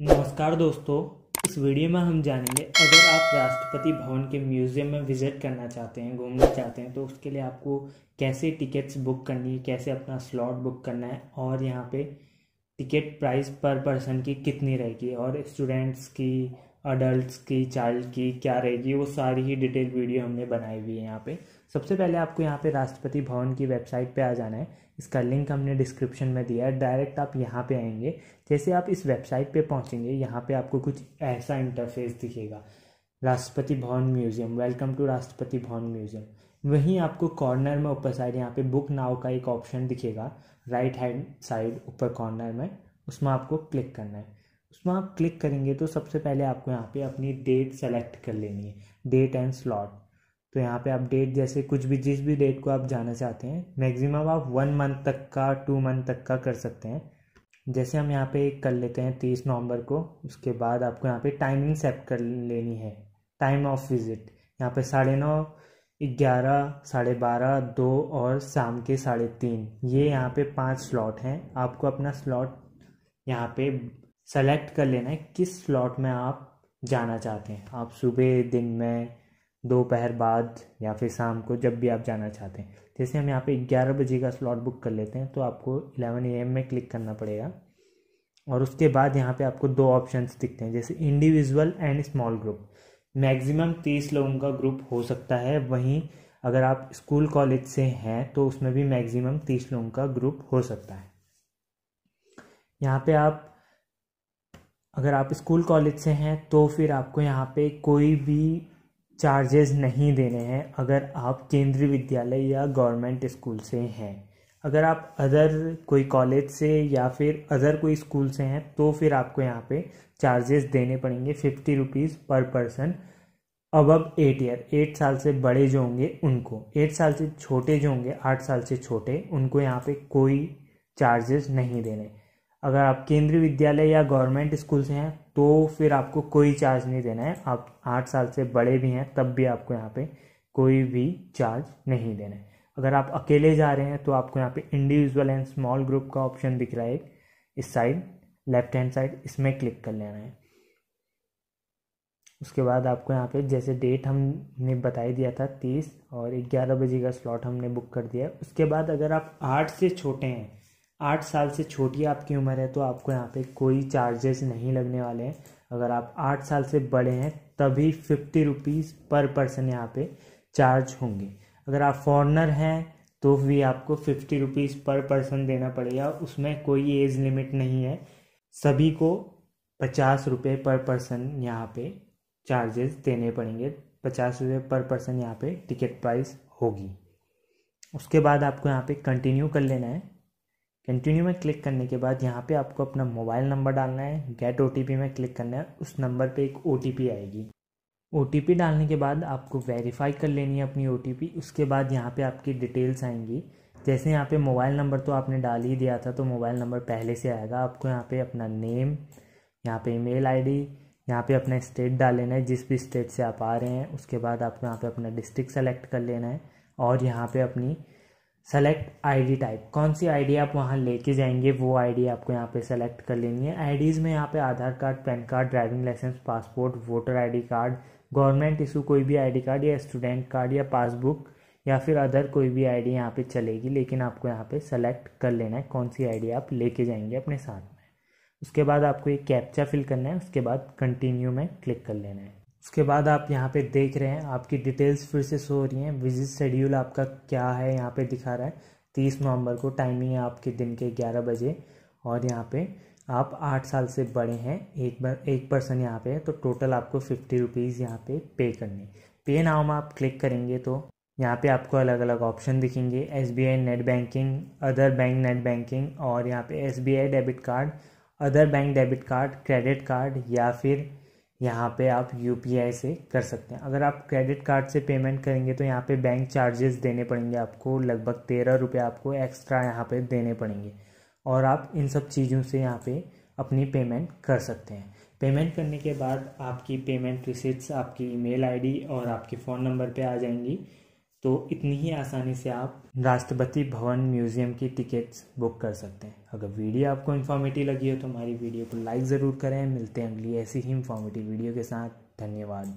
नमस्कार दोस्तों इस वीडियो में हम जानेंगे अगर आप राष्ट्रपति भवन के म्यूज़ियम में विज़िट करना चाहते हैं घूमना चाहते हैं तो उसके लिए आपको कैसे टिकट्स बुक करनी है कैसे अपना स्लॉट बुक करना है और यहाँ पे टिकट प्राइस पर पर्सन की कितनी रहेगी और स्टूडेंट्स की अडल्ट की चाइल्ड की क्या रहेगी वो सारी ही डिटेल वीडियो हमने बनाई हुई है यहाँ पे सबसे पहले आपको यहाँ पे राष्ट्रपति भवन की वेबसाइट पे आ जाना है इसका लिंक हमने डिस्क्रिप्शन में दिया है डायरेक्ट आप यहाँ पे आएंगे जैसे आप इस वेबसाइट पे पहुँचेंगे यहाँ पे आपको कुछ ऐसा इंटरफेस दिखेगा राष्ट्रपति भवन म्यूज़ियम वेलकम टू राष्ट्रपति भवन म्यूज़ियम वहीं आपको कॉर्नर में ऊपर साइड यहाँ पे बुक नाव का एक ऑप्शन दिखेगा राइट हैंड साइड ऊपर कॉर्नर में उसमें आपको क्लिक करना है उसमें आप क्लिक करेंगे तो सबसे पहले आपको यहाँ पे अपनी डेट सेलेक्ट कर लेनी है डेट एंड स्लॉट तो यहाँ पे आप डेट जैसे कुछ भी जिस भी डेट को आप जाना चाहते हैं मैक्सिमम आप वन मंथ तक का टू मंथ तक का कर सकते हैं जैसे हम यहाँ पे कर लेते हैं तीस नवंबर को उसके बाद आपको यहाँ पे टाइमिंग सेट कर लेनी है टाइम ऑफ विज़िट यहाँ पे साढ़े नौ ग्यारह साढ़े बारह दो और शाम के साढ़े तीन ये यहाँ पे पांच स्लॉट हैं आपको अपना स्लॉट यहाँ पे सेलेक्ट कर लेना है किस स्लॉट में आप जाना चाहते हैं आप सुबह दिन में दोपहर बाद या फिर शाम को जब भी आप जाना चाहते हैं जैसे हम यहाँ पे 11 बजे का स्लॉट बुक कर लेते हैं तो आपको 11 ए में क्लिक करना पड़ेगा और उसके बाद यहाँ पे आपको दो ऑप्शंस दिखते हैं जैसे individual and small group maximum तीस लोगों का ग्रुप हो सकता है वहीं अगर आप स्कूल कॉलेज से हैं तो उसमें भी मैक्सिमम तीस लोगों का ग्रुप हो सकता है यहाँ पे आप अगर आप स्कूल कॉलेज से हैं तो फिर आपको यहाँ पे कोई भी चार्जेस नहीं देने हैं अगर आप केंद्रीय विद्यालय या गवर्नमेंट स्कूल से हैं अगर आप अदर कोई कॉलेज से या फिर अदर कोई स्कूल से हैं तो फिर आपको यहाँ पे चार्जेस देने पड़ेंगे fifty rupees per person above eight year eight साल से बड़े जो होंगे उनको एट साल से छोटे जो होंगे आठ साल से छोटे उनको यहाँ पे कोई चार्जेस नहीं देने अगर आप केंद्रीय विद्यालय या गवर्नमेंट स्कूल से हैं तो फिर आपको कोई चार्ज नहीं देना है आप आठ साल से बड़े भी हैं तब भी आपको यहाँ पे कोई भी चार्ज नहीं देना है अगर आप अकेले जा रहे हैं तो आपको यहाँ पे इंडिविजुअल एंड स्मॉल ग्रुप का ऑप्शन दिख रहा है इस साइड लेफ्ट हैंड साइड इसमें क्लिक कर लेना है उसके बाद आपको यहाँ पे जैसे डेट हमने बताई दिया था तीस और ग्यारह बजे का स्लॉट हमने बुक कर दिया है उसके बाद अगर आप आठ से छोटे हैं आठ साल से छोटी आपकी उम्र है तो आपको यहाँ पे कोई चार्जेस नहीं लगने वाले हैं अगर आप आठ साल से बड़े हैं तभी फिफ्टी रुपीज़ पर पर्सन यहाँ पे चार्ज होंगे अगर आप फॉरनर हैं तो भी आपको फिफ्टी रुपीज़ पर पर्सन देना पड़ेगा उसमें कोई एज लिमिट नहीं है सभी को पचास रुपये पर पर्सन यहाँ पे चार्जेस देने पड़ेंगे पचास रुपये पर पर्सन यहाँ पे टिकट प्राइस होगी उसके बाद आपको यहाँ पे कंटिन्यू कर लेना है कंटिन्यू में क्लिक करने के बाद यहाँ पे आपको अपना मोबाइल नंबर डालना है गेट ओ में क्लिक करना है उस नंबर पे एक ओ आएगी ओ डालने के बाद आपको वेरीफाई कर लेनी है अपनी ओ उसके बाद यहाँ पे आपकी डिटेल्स आएंगी जैसे यहाँ पे मोबाइल नंबर तो आपने डाल ही दिया था तो मोबाइल नंबर पहले से आएगा आपको यहाँ पे अपना नेम यहाँ पे ईमेल आईडी यहाँ पे अपना स्टेट डाल लेना है जिस भी स्टेट से आप आ रहे हैं उसके बाद आपको यहाँ पे अपना डिस्ट्रिक्ट सेलेक्ट कर लेना है और यहाँ पे अपनी सेलेक्ट आईडी टाइप कौन सी आईडी आप वहाँ लेके जाएंगे वो आईडी आपको यहाँ पे सेलेक्ट कर लेनी है आईडीज़ में यहाँ पे Aadhaar card PAN card driving licence passport voter ID card government issue कोई भी आईडी कार्ड या स्टूडेंट कार्ड या पासबुक या फिर अदर कोई भी आईडी यहाँ पर चलेगी लेकिन आपको यहाँ पर सेलेक्ट कर लेना है कौन सी आई आप लेके जाएंगे अपने साथ में उसके बाद आपको एक कैप्चा फिल करना है उसके बाद कंटिन्यू में क्लिक कर लेना है उसके बाद आप यहाँ पे देख रहे हैं आपकी डिटेल्स फिर से शो हो रही हैं विजिट शेड्यूल आपका क्या है यहाँ पे दिखा रहा है तीस नवंबर को टाइमिंग है आपके दिन के ग्यारह बजे और यहाँ पे आप आठ साल से बड़े हैं एक बार एक पर्सन यहाँ पे है तो टोटल आपको फिफ्टी रुपीज़ यहाँ पे पे करने पे नाव में आप क्लिक करेंगे तो यहाँ पे आपको अलग अलग ऑप्शन दिखेंगे S B I net banking other bank net banking और यहाँ पे S B I debit card other bank debit card credit card या फिर यहाँ पे आप यू से कर सकते हैं अगर आप क्रेडिट कार्ड से पेमेंट करेंगे तो यहाँ पे बैंक चार्जेस देने पड़ेंगे आपको लगभग तेरह रुपये आपको एक्स्ट्रा यहाँ पे देने पड़ेंगे और आप इन सब चीज़ों से यहाँ पे अपनी पेमेंट कर सकते हैं पेमेंट करने के बाद आपकी पेमेंट रिसिट्स आपकी ईमेल आईडी और आपके फ़ोन नंबर पे आ जाएंगी तो इतनी ही आसानी से आप राष्ट्रपति भवन म्यूजियम की टिकट्स बुक कर सकते हैं अगर वीडियो आपको इन्फॉर्मेटिव लगी हो तो हमारी वीडियो को लाइक ज़रूर करें मिलते हैं अगली ऐसी ही इन्फॉर्मेटिव वीडियो के साथ धन्यवाद